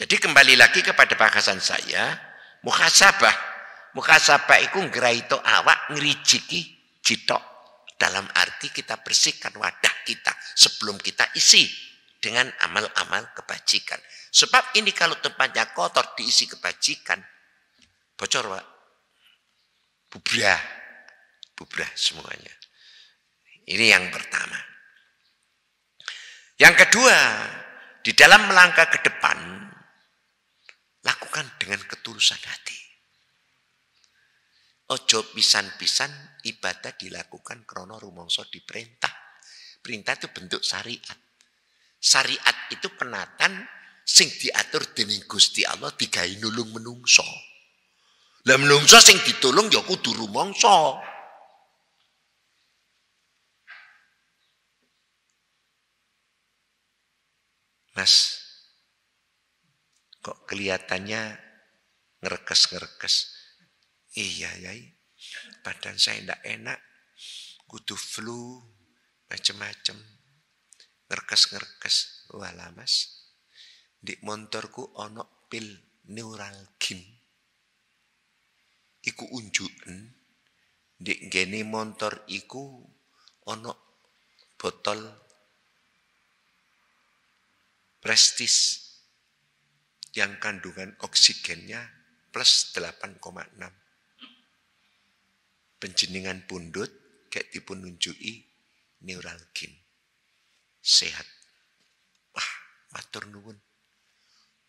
Jadi kembali lagi kepada bahasan saya, muhasabah. Muhasabah itu ngeraito awak ngerijiki jitok. Dalam arti kita bersihkan wadah kita sebelum kita isi dengan amal-amal kebajikan. Sebab ini kalau tempatnya kotor diisi kebajikan, bocor pak. Bubrah, bubrah semuanya. Ini yang pertama. Yang kedua, di dalam melangkah ke depan, lakukan dengan ketulusan hati. Ojo pisan-pisan ibadah dilakukan krono rumongso diperintah. Perintah itu bentuk syariat. Syariat itu penatan sing diatur dening Gusti Allah digawe nulung menungso. Lah menungso sing ditulung ya kudu rumongso. Mas, Kok kelihatannya ngerkes ngerekes Iya, Yai. Badan saya enggak enak. Kudu flu, macem-macem Ngerkes-ngerkes. Walah, Mas. Di montorku ono pil neuralgin. Iku unjuken. Di geni montor iku ono botol prestis yang kandungan oksigennya plus 8,6. Penjeningan pundut kayak dipun nunjuki neuralgin. Sehat. Wah, matur nuwun.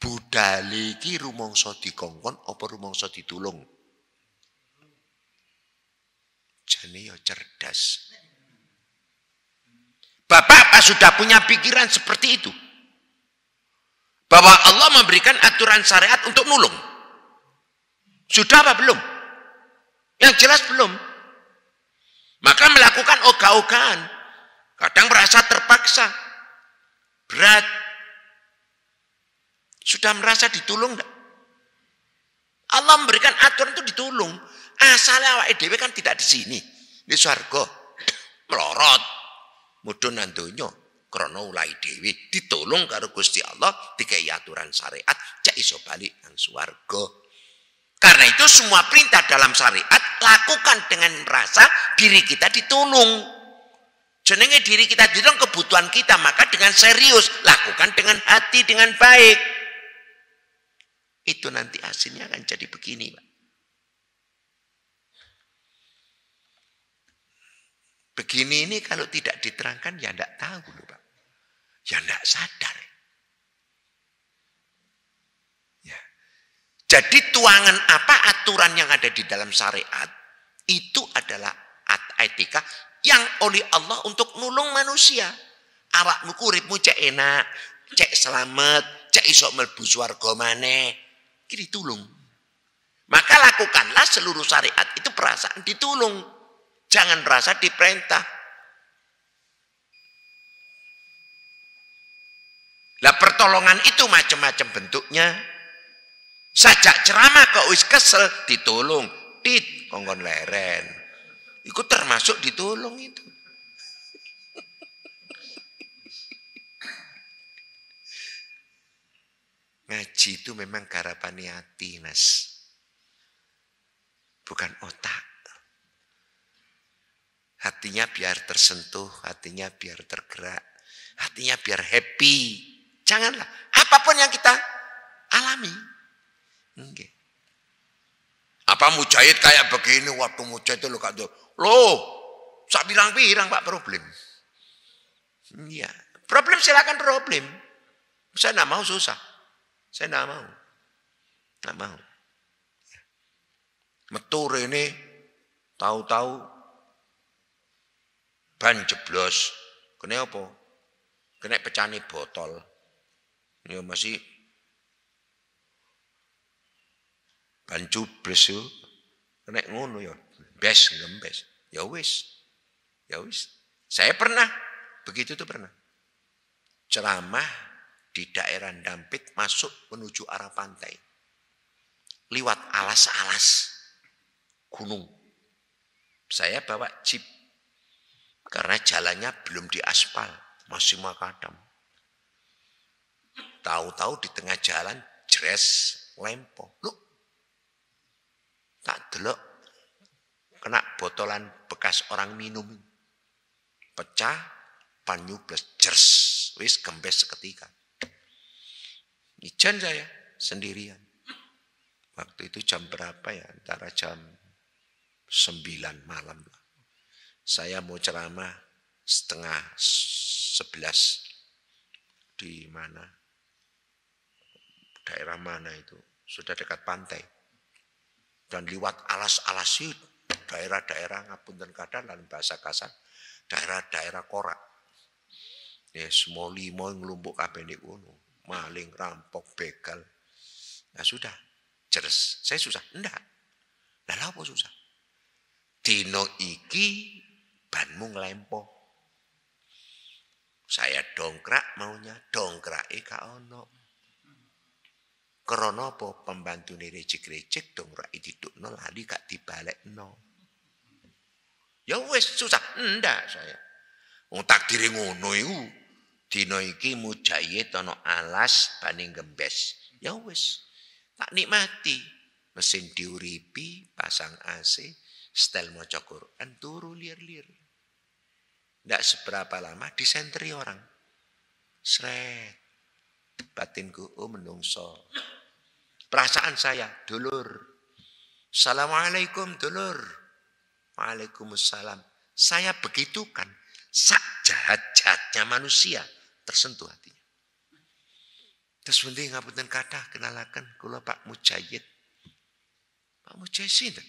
Budale iki rumangsa dikongkon apa rumangsa ditulung? Jane ya cerdas. Bapak apa sudah punya pikiran seperti itu? Bahwa Allah memberikan aturan syariat untuk nulung. Sudah apa belum? Yang jelas belum. Maka melakukan ogah-ogahan. Kadang merasa terpaksa. Berat. Sudah merasa ditulung enggak? Allah memberikan aturan itu ditulung. Asalnya awak dhewe kan tidak di sini. Di suargo. Melorot. Mudun nandonya. Krono ulai Dewi ditolong karo Gusti Allah dikei aturan syariat cek iso balik nang karena itu semua perintah dalam syariat lakukan dengan merasa diri kita ditolong jenenge diri kita ditolong kebutuhan kita maka dengan serius lakukan dengan hati dengan baik itu nanti hasilnya akan jadi begini Pak Begini ini kalau tidak diterangkan ya tidak tahu loh Pak. Ya tidak sadar. Ya. Jadi tuangan apa aturan yang ada di dalam syariat itu adalah etika yang oleh Allah untuk nulung manusia. Awakmu kuripmu cek enak, cek selamat, cek isok mlebu swarga mana. Kiri tulung. Maka lakukanlah seluruh syariat itu perasaan ditulung. Jangan merasa diperintah. Lah pertolongan itu macam-macam bentuknya. Sajak ceramah kok wis kesel ditolong, tit kongkon leren. Iku termasuk ditolong itu. Ngaji itu memang garapani hati, Mas. Bukan otak. Hatinya biar tersentuh, hatinya biar tergerak, hatinya biar happy Janganlah. Apapun yang kita alami. Okay. Apa mujahid kayak begini, waktu mujahid itu lo kado. Loh, saya bilang-bilang Pak problem. Iya. Problem silakan problem. Saya tidak mau susah. Saya tidak mau. Tidak mau. Metur ini tahu-tahu ban jeblos. Kenapa? Kena pecani botol. Ya masih bancu bersu naik Nek ngono ya bes ngembes. Ya wis. Ya wis. Saya pernah begitu tuh pernah. Ceramah di daerah Dampit masuk menuju arah pantai. Liwat alas-alas gunung. Saya bawa jeep karena jalannya belum diaspal, masih makadam. Tahu-tahu di tengah jalan, jres, lempo. Lu, tak delok. Kena botolan bekas orang minum. Pecah, plus jers. Wis gembes seketika. Ijen saya, sendirian. Waktu itu jam berapa ya? Antara jam 9 malam lah. Saya mau ceramah setengah sebelas di mana daerah mana itu, sudah dekat pantai. Dan liwat alas-alas itu, daerah-daerah ngapunten kadang dalam bahasa kasar, daerah-daerah korak. Ya, semua limo yang lumbuk niku maling, rampok, begal. Nah sudah, jelas. Saya susah, enggak. Lah apa susah? Dino iki banmu ngelempo. Saya dongkrak maunya, dongkrak ika ono po pembantu pembantune rejek-rejek dong ra didukno lali dibalik no, Ya wes susah ndak saya. Wong takdire ngono iku. Dina iki mujahid ana alas bani gembes. Ya wes Tak nikmati. Mesin diuripi, pasang AC, stel maca Quran turu liar-liar. Ndak seberapa lama disentri orang. Sret. Batinku oh menungso. Perasaan saya, dulur. Assalamualaikum, dulur. Waalaikumsalam. Saya begitu kan. Sak jahat-jahatnya manusia. Tersentuh hatinya. Terus mending ngapunten kata kenalakan kula Pak Mujahid. Pak Mujahid sinten?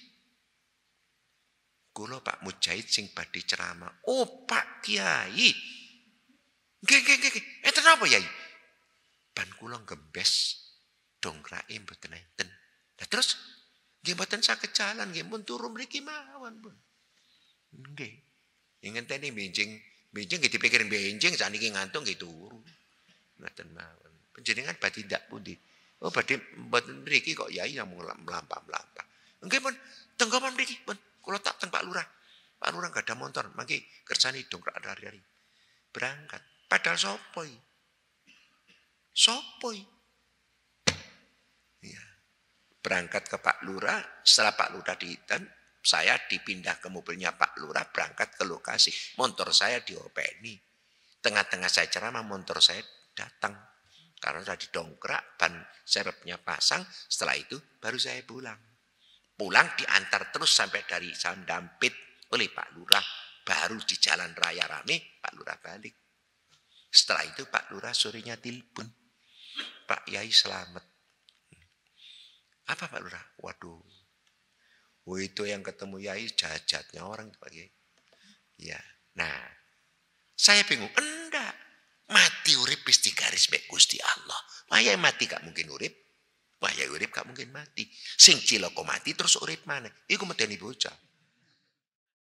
Kula Pak Mujahid sing badi ceramah. Oh, Pak Kiai. geng geng geng, Eh apa, ya? Ban kulang gembes dongkrake mboten enten. Lah terus nggih mboten saged jalan nggih mun turu mriki mawon, Bu. Nggih. Ing ngenteni benjing, benjing nggih dipikir benjing saniki ngantung nggih turu. Mboten mawon. Panjenengan badhe ndak pundi? Oh badhe mboten mriki kok yai yang melampa melampa, Nggih pun tenggoman mriki pun kula tak teng Pak Lurah. Pak Lurah gak ada motor, mangke kerjane dongkrak hari-hari. Berangkat. Padahal sopoi, sopoi berangkat ke Pak Lurah, setelah Pak Lurah dihitan, saya dipindah ke mobilnya Pak Lurah, berangkat ke lokasi. Motor saya diopeni. Tengah-tengah saya ceramah, motor saya datang. Karena sudah didongkrak ban serepnya pasang, setelah itu baru saya pulang. Pulang diantar terus sampai dari Sandampit oleh Pak Lurah. Baru di jalan raya rame, Pak Lurah balik. Setelah itu Pak Lurah sorenya telepon. Pak Yai selamat apa Pak Lurah? Waduh. Oh itu yang ketemu Yai jajatnya orang Pak Yai. Ya. Nah, saya bingung. Enggak. Mati urip garis baik Gusti Allah. Maya mati gak mungkin urip. ya urip gak mungkin mati. Sing ciloko mati terus urip mana? Iku medeni bocah.